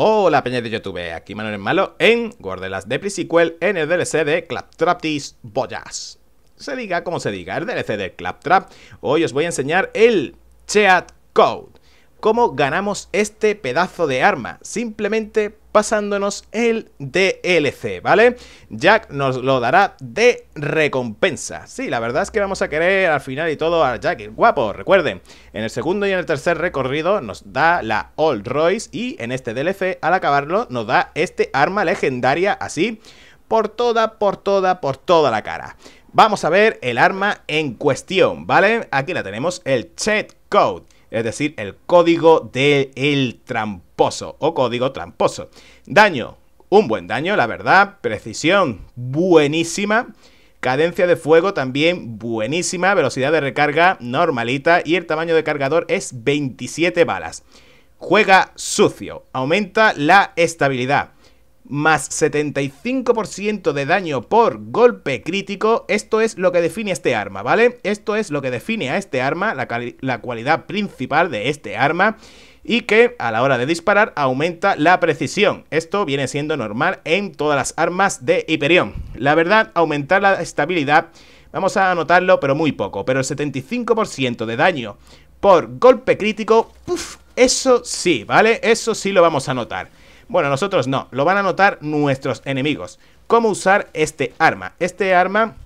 Hola peña de YouTube, aquí Manuel Malo en Guardelas de Sequel en el DLC de Claptraptis Boyas. Se diga como se diga, el DLC de Claptrap. Hoy os voy a enseñar el Cheat Code cómo ganamos este pedazo de arma, simplemente pasándonos el DLC, ¿vale? Jack nos lo dará de recompensa. Sí, la verdad es que vamos a querer al final y todo a Jack, guapo, recuerden. En el segundo y en el tercer recorrido nos da la Old Royce y en este DLC, al acabarlo, nos da este arma legendaria así por toda, por toda, por toda la cara. Vamos a ver el arma en cuestión, ¿vale? Aquí la tenemos, el Chet Code es decir, el código del el tramposo o código tramposo. Daño, un buen daño, la verdad, precisión buenísima. Cadencia de fuego también buenísima, velocidad de recarga normalita y el tamaño de cargador es 27 balas. Juega sucio, aumenta la estabilidad más 75% de daño por golpe crítico. Esto es lo que define este arma, ¿vale? Esto es lo que define a este arma, la, cualidad principal de este arma y que a la hora de disparar aumenta la precisión. Esto viene siendo normal en todas las armas de Hyperion. La verdad, aumentar la estabilidad, vamos a anotarlo, pero muy poco. Pero el 75% de daño por golpe crítico, eso sí, ¿vale? Eso sí lo vamos a notar. Bueno, nosotros no, lo van a notar nuestros enemigos. ¿Cómo usar este arma? Este arma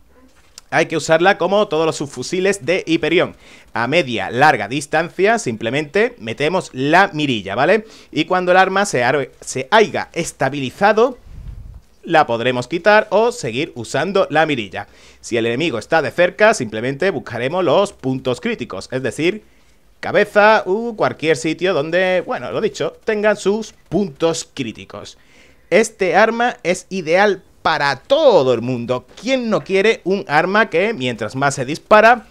hay que usarla como todos los subfusiles de Hyperion A media, larga distancia, simplemente metemos la mirilla, ¿vale? Y cuando el arma se, se haya estabilizado, la podremos quitar o seguir usando la mirilla. Si el enemigo está de cerca, simplemente buscaremos los puntos críticos, es decir, cabeza u cualquier sitio donde, bueno, lo dicho, tengan sus puntos críticos. Este arma es ideal para todo el mundo. ¿Quién no quiere un arma que mientras más se dispara,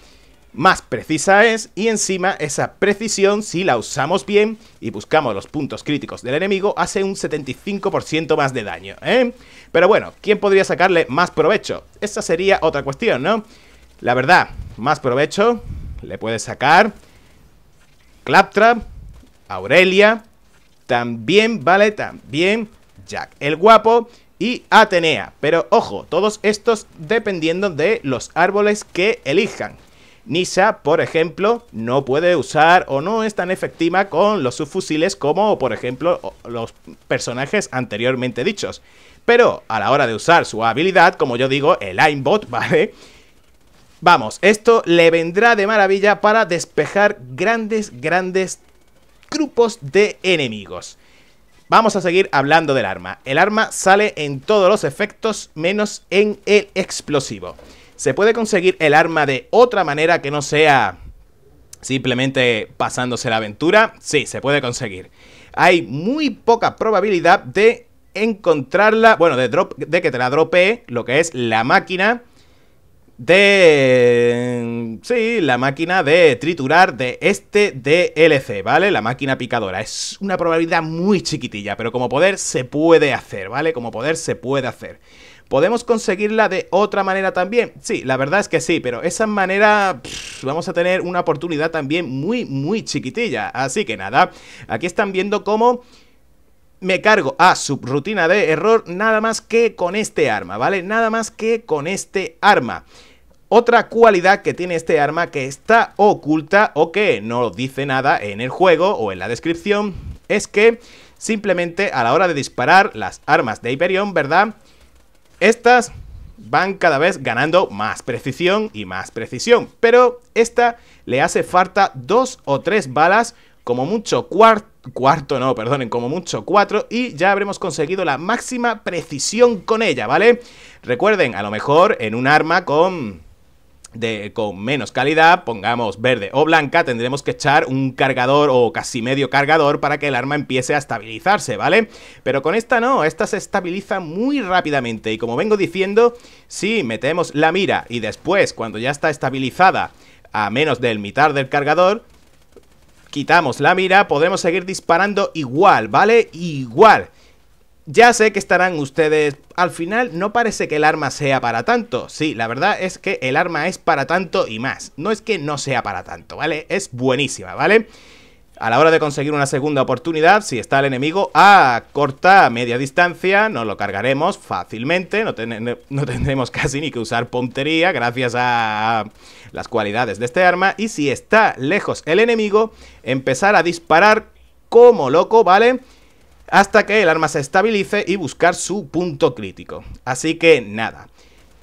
más precisa es y encima esa precisión si la usamos bien y buscamos los puntos críticos del enemigo hace un 75% más de daño, ¿eh? Pero bueno, ¿quién podría sacarle más provecho? Esa sería otra cuestión, ¿no? La verdad, más provecho le puedes sacar Claptrap, Aurelia, también, ¿vale? También Jack el Guapo y Atenea. Pero ojo, todos estos dependiendo de los árboles que elijan. Nisa, por ejemplo, no puede usar o no es tan efectiva con los subfusiles como, por ejemplo, los personajes anteriormente dichos. Pero a la hora de usar su habilidad, como yo digo, el aimbot, ¿vale? Vamos, esto le vendrá de maravilla para despejar grandes, grandes grupos de enemigos. Vamos a seguir hablando del arma. El arma sale en todos los efectos menos en el explosivo. Se puede conseguir el arma de otra manera que no sea simplemente pasándose la aventura. Sí, se puede conseguir. Hay muy poca probabilidad de encontrarla, bueno, de, drop, de que te la dropee, lo que es la máquina de... Sí, la máquina de triturar de este DLC, ¿vale? La máquina picadora. Es una probabilidad muy chiquitilla, pero como poder se puede hacer, ¿vale? Como poder se puede hacer. ¿Podemos conseguirla de otra manera también? Sí, la verdad es que sí, pero esa manera vamos a tener una oportunidad también muy, muy chiquitilla. Así que nada, aquí están viendo cómo me cargo a subrutina de error nada más que con este arma, ¿vale? Nada más que con este arma. Otra cualidad que tiene este arma que está oculta o que no dice nada en el juego o en la descripción es que simplemente a la hora de disparar las armas de Hyperion, ¿verdad? Estas van cada vez ganando más precisión y más precisión, pero esta le hace falta dos o tres balas, como mucho cuarto cuarto, no, perdonen, como mucho cuatro y ya habremos conseguido la máxima precisión con ella, ¿vale? Recuerden, a lo mejor en un arma con de, con menos calidad, pongamos verde o blanca, tendremos que echar un cargador o casi medio cargador para que el arma empiece a estabilizarse, ¿vale? Pero con esta no, esta se estabiliza muy rápidamente y como vengo diciendo, si metemos la mira y después, cuando ya está estabilizada a menos del mitad del cargador, quitamos la mira, podemos seguir disparando igual, ¿vale? Igual. Ya sé que estarán ustedes... Al final no parece que el arma sea para tanto. Sí, la verdad es que el arma es para tanto y más. No es que no sea para tanto, ¿vale? Es buenísima, ¿vale? A la hora de conseguir una segunda oportunidad, si está el enemigo a corta, media distancia, nos lo cargaremos fácilmente. No, tendremos casi ni que usar puntería gracias a las cualidades de este arma. Y si está lejos el enemigo, empezar a disparar como loco, ¿vale? vale hasta que el arma se estabilice y buscar su punto crítico. Así que nada.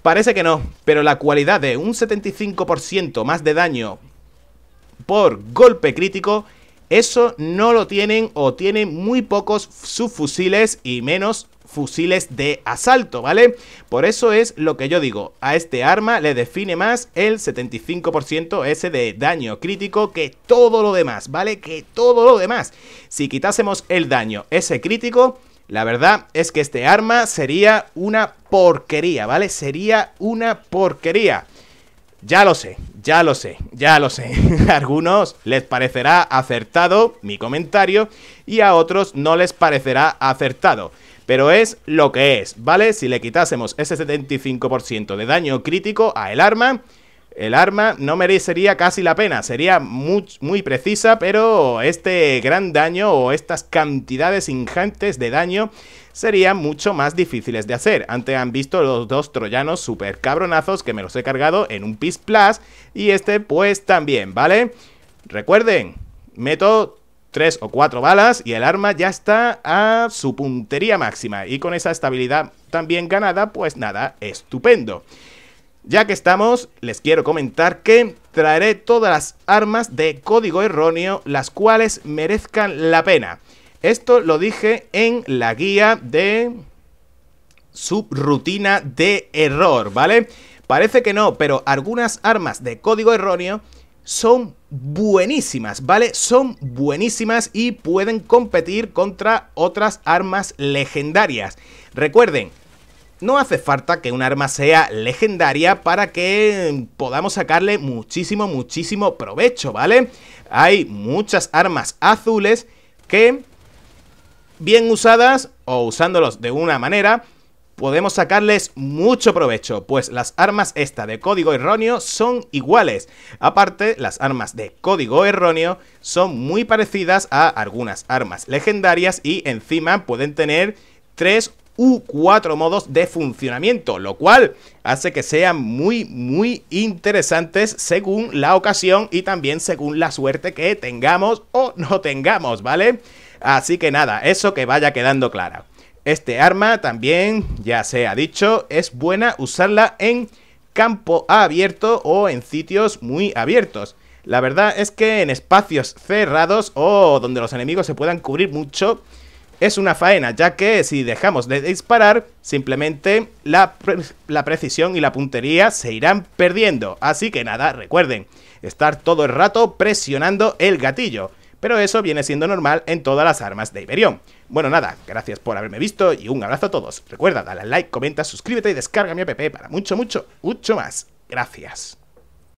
Parece que no, pero la cualidad de un 75% más de daño por golpe crítico, eso no lo tienen o tienen muy pocos subfusiles y menos fusiles de asalto, ¿vale? Por eso es lo que yo digo, a este arma le define más el 75% ese de daño crítico que todo lo demás, ¿vale? Que todo lo demás. Si quitásemos el daño ese crítico, la verdad es que este arma sería una porquería, ¿vale? Sería una porquería. Ya lo sé, ya lo sé, ya lo sé. A algunos les parecerá acertado mi comentario y a otros no les parecerá acertado. Pero es lo que es, ¿vale? Si le quitásemos ese 75% de daño crítico a el arma, el arma no merecería casi la pena, sería muy, precisa, pero este gran daño o estas cantidades ingentes de daño serían mucho más difíciles de hacer. Antes han visto los dos troyanos super cabronazos que me los he cargado en un pis Plus y este pues también, ¿vale? Recuerden, meto tres o cuatro balas y el arma ya está a su puntería máxima. Y con esa estabilidad también ganada, pues nada, estupendo. Ya que estamos, les quiero comentar que traeré todas las armas de código erróneo las cuales merezcan la pena. Esto lo dije en la guía de subrutina de error, ¿vale? Parece que no, pero algunas armas de código erróneo son buenísimas, ¿vale? Son buenísimas y pueden competir contra otras armas legendarias. Recuerden, no hace falta que un arma sea legendaria para que podamos sacarle muchísimo, muchísimo provecho, ¿vale? Hay muchas armas azules que, bien usadas o usándolos de una manera, podemos sacarles mucho provecho, pues las armas esta de código erróneo son iguales. Aparte, las armas de código erróneo son muy parecidas a algunas armas legendarias y encima pueden tener 3 u 4 modos de funcionamiento, lo cual hace que sean muy, muy interesantes según la ocasión y también según la suerte que tengamos o no tengamos, ¿vale? Así que nada, eso que vaya quedando claro. Este arma también, ya se ha dicho, es buena usarla en campo abierto o en sitios muy abiertos. La verdad es que en espacios cerrados o donde los enemigos se puedan cubrir mucho es una faena, ya que si dejamos de disparar, simplemente la, la precisión y la puntería se irán perdiendo. Así que nada, recuerden, estar todo el rato presionando el gatillo. Pero eso viene siendo normal en todas las armas de Iberion. Bueno, nada, gracias por haberme visto y un abrazo a todos. Recuerda, dale like, comenta, suscríbete y descarga mi app para mucho, mucho, mucho más. Gracias.